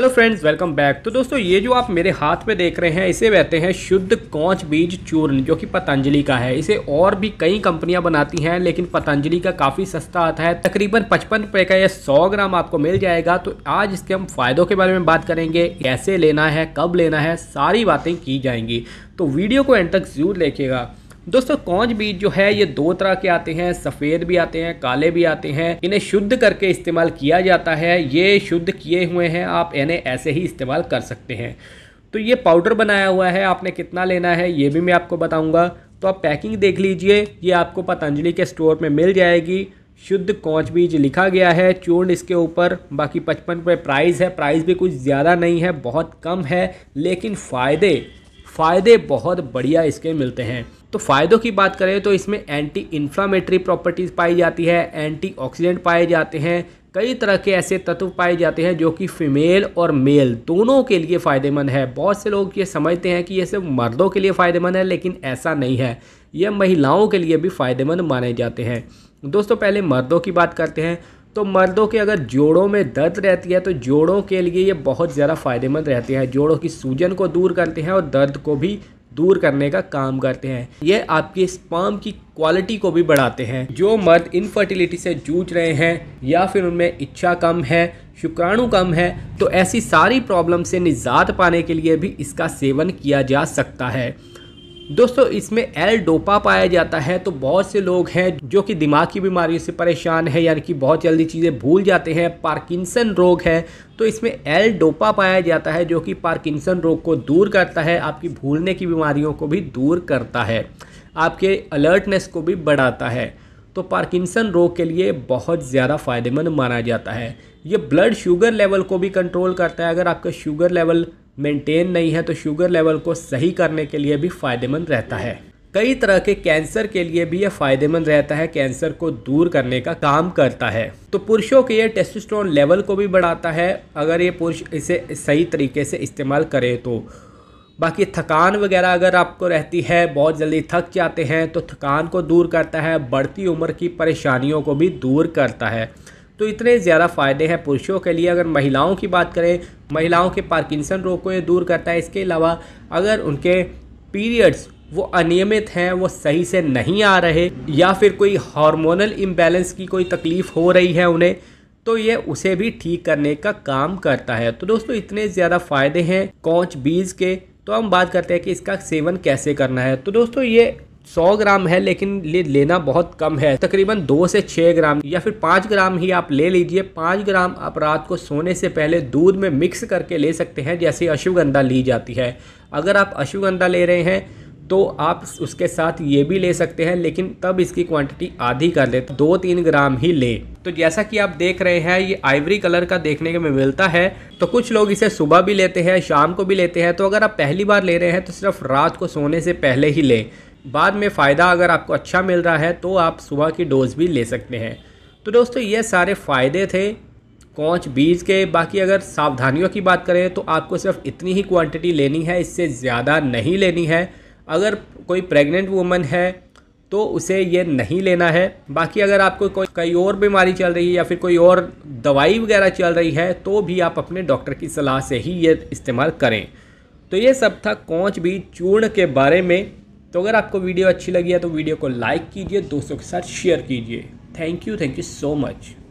hello friends welcome back तो दोस्तों ये जो आप मेरे हाथ में देख रहे हैं इसे कहते हैं शुद्ध कौच बीज चूर्ण जो कि पतंजलि का है इसे और भी कई कंपनियां बनाती हैं लेकिन पतंजलि का काफ़ी सस्ता आता है तकरीबन पचपन रुपये का यह 100 ग्राम आपको मिल जाएगा तो आज इसके हम फायदों के बारे में बात करेंगे कैसे लेना है कब लेना है सारी बातें की जाएंगी तो वीडियो को एंड तक जरूर देखिएगा दोस्तों कौज बीज जो है ये दो तरह के आते हैं सफ़ेद भी आते हैं काले भी आते हैं इन्हें शुद्ध करके इस्तेमाल किया जाता है ये शुद्ध किए हुए हैं आप इन्हें ऐसे ही इस्तेमाल कर सकते हैं तो ये पाउडर बनाया हुआ है आपने कितना लेना है ये भी मैं आपको बताऊंगा तो आप पैकिंग देख लीजिए ये आपको पतंजलि के स्टोर में मिल जाएगी शुद्ध कौच बीज लिखा गया है चूर्ण इसके ऊपर बाकी पचपन रुपये प्राइस है प्राइस भी कुछ ज़्यादा नहीं है बहुत कम है लेकिन फ़ायदे फ़ायदे बहुत बढ़िया इसके मिलते हैं तो फ़ायदों की बात करें तो इसमें एंटी इन्फ्लामेटरी प्रॉपर्टीज़ पाई जाती है एंटी ऑक्सीडेंट पाए जाते हैं कई तरह के ऐसे तत्व पाए जाते हैं जो कि फीमेल और मेल दोनों के लिए फ़ायदेमंद है बहुत से लोग ये समझते हैं कि ये सिर्फ मर्दों के लिए फ़ायदेमंद है लेकिन ऐसा नहीं है यह महिलाओं के लिए भी फ़ायदेमंद माने जाते हैं दोस्तों पहले मर्दों की बात करते हैं तो मर्दों के अगर जोड़ों में दर्द रहती है तो जोड़ों के लिए ये बहुत ज़्यादा फ़ायदेमंद रहते हैं जोड़ों की सूजन को दूर करते हैं और दर्द को भी दूर करने का काम करते हैं ये आपके स्पाम की क्वालिटी को भी बढ़ाते हैं जो मर्द इनफर्टिलिटी से जूझ रहे हैं या फिर उनमें इच्छा कम है शुक्राणु कम है तो ऐसी सारी प्रॉब्लम से निजात पाने के लिए भी इसका सेवन किया जा सकता है दोस्तों इसमें एल डोपा पाया जाता है तो बहुत से लोग हैं जो कि दिमाग की बीमारी से परेशान है यानी कि बहुत जल्दी चीज़ें भूल जाते हैं पार्किंसन रोग है तो इसमें एल डोपा पाया जाता है जो कि पार्किंसन रोग को दूर करता है आपकी भूलने की बीमारियों को भी दूर करता है आपके अलर्टनेस को भी बढ़ाता है तो पार्किंसन रोग के लिए बहुत ज़्यादा फ़ायदेमंद माना जाता है ये ब्लड शुगर लेवल को भी कंट्रोल करता है अगर आपका शुगर लेवल मेंटेन नहीं है तो शुगर लेवल को सही करने के लिए भी फ़ायदेमंद रहता है कई तरह के कैंसर के लिए भी यह फायदेमंद रहता है कैंसर को दूर करने का काम करता है तो पुरुषों के ये टेस्टोस्टेरोन लेवल को भी बढ़ाता है अगर ये पुरुष इसे सही तरीके से इस्तेमाल करे तो बाकी थकान वगैरह अगर आपको रहती है बहुत जल्दी थक जाते हैं तो थकान को दूर करता है बढ़ती उम्र की परेशानियों को भी दूर करता है तो इतने ज़्यादा फ़ायदे हैं पुरुषों के लिए अगर महिलाओं की बात करें महिलाओं के पार्किंसन रोग को ये दूर करता है इसके अलावा अगर उनके पीरियड्स वो अनियमित हैं वो सही से नहीं आ रहे या फिर कोई हार्मोनल इम्बेलेंस की कोई तकलीफ़ हो रही है उन्हें तो ये उसे भी ठीक करने का काम करता है तो दोस्तों इतने ज़्यादा फ़ायदे हैं कौच बीज के तो हम बात करते हैं कि इसका सेवन कैसे करना है तो दोस्तों ये सौ ग्राम है लेकिन ले लेना बहुत कम है तकरीबन दो से छः ग्राम या फिर पाँच ग्राम ही आप ले लीजिए पाँच ग्राम आप रात को सोने से पहले दूध में मिक्स करके ले सकते हैं जैसे अश्वगंधा ली जाती है अगर आप अश्वगंधा ले रहे हैं तो आप उसके साथ ये भी ले सकते हैं लेकिन तब इसकी क्वांटिटी आधी कर ले तो दो तीन ग्राम ही ले तो जैसा कि आप देख रहे हैं ये आइवरी कलर का देखने के में मिलता है तो कुछ लोग इसे सुबह भी लेते हैं शाम को भी लेते हैं तो अगर आप पहली बार ले रहे हैं तो सिर्फ रात को सोने से पहले ही लें बाद में फ़ायदा अगर आपको अच्छा मिल रहा है तो आप सुबह की डोज़ भी ले सकते हैं तो दोस्तों ये सारे फ़ायदे थे कोंच बीज के बाकी अगर सावधानियों की बात करें तो आपको सिर्फ इतनी ही क्वांटिटी लेनी है इससे ज़्यादा नहीं लेनी है अगर कोई प्रेग्नेंट वूमन है तो उसे ये नहीं लेना है बाकी अगर आपको कोई कई और बीमारी चल रही है या फिर कोई और दवाई वगैरह चल रही है तो भी आप अपने डॉक्टर की सलाह से ही ये इस्तेमाल करें तो ये सब था कोंच बीज चूर्ण के बारे में तो अगर आपको वीडियो अच्छी लगी है तो वीडियो को लाइक कीजिए दोस्तों के साथ शेयर कीजिए thank you thank you so much